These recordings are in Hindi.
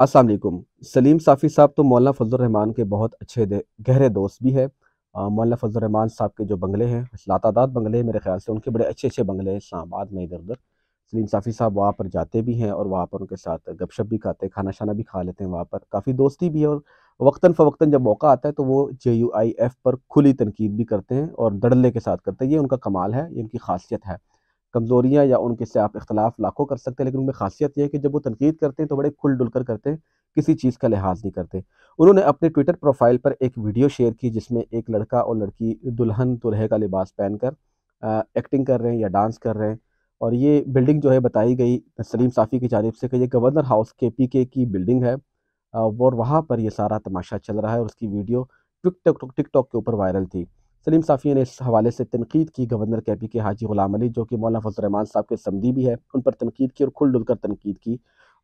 अस्सलाम वालेकुम सलीम साफ़ी साहब तो मौलाना फजलरहमान के बहुत अच्छे गहरे दोस्त भी है मौलाना फजलरहमान साहब के जो बंगले हैं लातादात बंगले हैं मेरे ख्याल से उनके बड़े अच्छे अच्छे बंगले हैं इस्लामाबाद में इधर उधर सलीम साफ़ी साहब वहाँ पर जाते भी हैं और वहाँ पर उनके साथ गपशप भी खाते हैं खाना शाना भी खा लेते हैं वहाँ पर काफ़ी दोस्ती भी है और वक्ता फ़वक्ता जब मौका आता है तो वो जे यू आई एफ़ पर खुली तनकीद भी करते हैं और धड़ल्ले के साथ करते हैं ये उनका कमाल है ये उनकी खासियत है कमज़ोरियाँ या उनके से आप इख्तलाफ लाखों कर सकते हैं लेकिन उनमें खासियत यह है कि जब वो तनकीद करते हैं तो बड़े खुल डुल कर करते हैं किसी चीज़ का लिहाज नहीं करते उन्होंने अपने ट्विटर प्रोफाइल पर एक वीडियो शेयर की जिसमें एक लड़का और लड़की दुल्हन दुल्हे का लिबास पहनकर एक्टिंग कर रहे हैं या डांस कर रहे हैं और ये बिल्डिंग जो है बताई गई सलीम साफ़ी की जानब से कि ये गवर्नर हाउस के पी के की बिल्डिंग है और वहाँ पर यह सारा तमाशा चल रहा है और उसकी वीडियो टिक टिकट के ऊपर वायरल थी सलीम साफिया ने इस हवाले से तनकीद की गवर्नर के पी के हाजी गुलाम अली जो कि मौलाना फजलरहमान साहब के समदी भी है उन पर तनकीद की और खुल डुल कर तनकीद की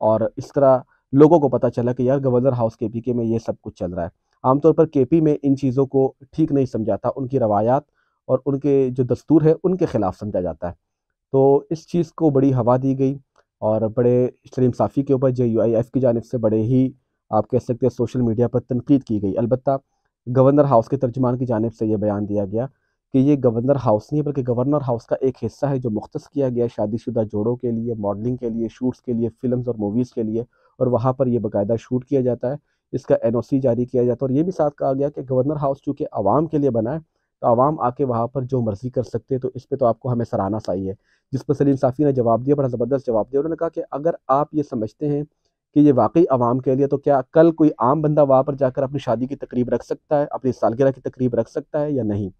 और इस तरह लोगों को पता चला कि यार गवर्नर हाउस के पी के में ये सब कुछ चल रहा है आमतौर पर के पी में इन चीज़ों को ठीक नहीं समझाता उनकी रवायात और उनके जो दस्तूर है उनके ख़िलाफ़ समझा जाता है तो इस चीज़ को बड़ी हवा दी गई और बड़े सलीम साफ़ी के ऊपर जे यू आई एफ़ की जानब से बड़े ही आप कह सकते हैं सोशल मीडिया पर तनकीद की गई अलबत्ता गवर्नर हाउस के तर्जमान की जानब से यह बयान दिया गया कि ये गवर्नर हाउस नहीं है बल्कि गवर्नर हाउस का एक हिस्सा है जो मुख्त किया गया शादीशुदा जोड़ों के लिए मॉडलिंग के लिए शूट्स के लिए फिल्म और मूवीज़ के लिए और वहाँ पर यह बाकायदा शूट किया जाता है इसका एन जारी किया जाता है और ये भी साथ कहा गया कि गवर्नर हाउस चूँकि आवाम के लिए बना है तो आवाम आके वहाँ पर जो मर्ज़ी कर सकते हैं तो इस पर तो आपको हमें सराहना चाहिए जिस पर सलीम साफ़ी ने जवाब दिया बड़ा ज़बरदस्त जवाब दिया उन्होंने कहा कि अगर आप ये समझते हैं कि ये वाकई आवाम के लिए तो क्या कल कोई आम बंदा वहाँ पर जाकर अपनी शादी की तकरीब रख सकता है अपनी सालगिरह की तकरीब रख सकता है या नहीं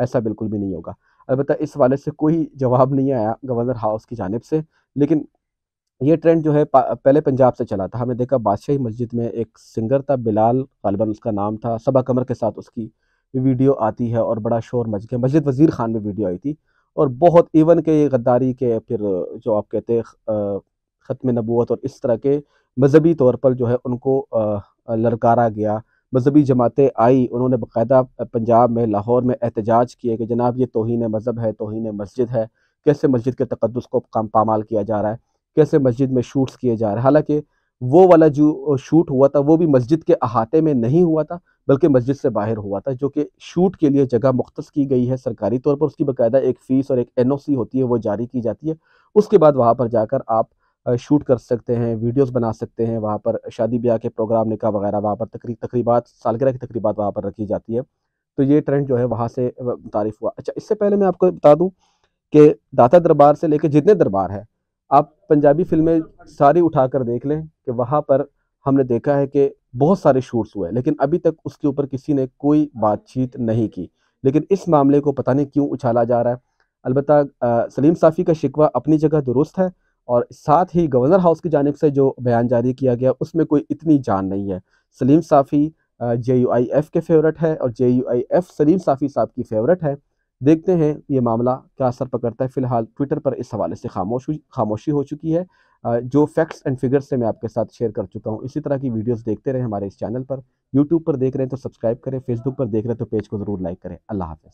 ऐसा बिल्कुल भी नहीं होगा अलबत् इस वाले से कोई जवाब नहीं आया गवर्नर हाउस की जानब से लेकिन ये ट्रेंड जो है पहले पंजाब से चला था हमने देखा बादशाही मस्जिद में एक सिंगर था बिलाल गालबा उसका नाम था सबा कमर के साथ उसकी वीडियो आती है और बड़ा शोर मच गया मस्जिद वजीर खान में वीडियो आई थी और बहुत इवन के गद्दारी के फिर जो आप कहते हैं ख़त्म नबूत और इस तरह के मजहबी तौर पर जो है उनको ललकारा गया मजहबी जमातें आई उन्होंने बाकायदा पंजाब में लाहौर में एहतजाज किए कि जनाब ये तोहन मज़हब है तोहन मस्जिद है कैसे मस्जिद के तकदस को पामाल किया जा रहा है कैसे मस्जिद में शूट्स किए जा रहे हैं हालांकि वो वाला जो शूट हुआ था वो भी मस्जिद के अहाते में नहीं हुआ था बल्कि मस्जिद से बाहर हुआ था जो कि शूट के लिए जगह मुख्त की गई है सरकारी तौर पर उसकी बाकायदा एक फ़ीस और एक एन ओ सी होती है वो जारी की जाती है उसके बाद वहाँ पर जाकर आप शूट कर सकते हैं वीडियोस बना सकते हैं वहाँ पर शादी ब्याह के प्रोग्राम निका वगैरह वहाँ पर तकरी तकरीबा सालगिरह की तकरीबा वहाँ पर रखी जाती है तो ये ट्रेंड जो है वहाँ से तारीफ़ हुआ अच्छा इससे पहले मैं आपको बता दूँ कि दाता दरबार से लेकर जितने दरबार हैं आप पंजाबी फिल्में सारी उठा कर देख लें कि वहाँ पर हमने देखा है कि बहुत सारे शूट्स हुए लेकिन अभी तक उसके ऊपर किसी ने कोई बातचीत नहीं की लेकिन इस मामले को पता नहीं क्यों उछाला जा रहा है अलबत् सलीम साफ़ी का शिकवा अपनी जगह दुरुस्त है और साथ ही गवर्नर हाउस की जानब से जो बयान जारी किया गया उसमें कोई इतनी जान नहीं है Salim Safi J U I F के फेवरेट है और J U I F Salim Safi साहब की फेवरेट है देखते हैं ये मामला क्या असर पकड़ता है फिलहाल ट्विटर पर इस हवाले से खामोश खामोशी हो चुकी है जो फैक्ट्स एंड फिगर्स से मैं आपके साथ शेयर कर चुका हूँ इसी तरह की वीडियोज देखते रहें हमारे इस चैनल पर यूट्यूब पर देख रहे हैं तो सब्सक्राइब करें फेसबुक पर देख रहे हैं तो पेज को ज़रूर लाइक करें अल्लाह हाफ़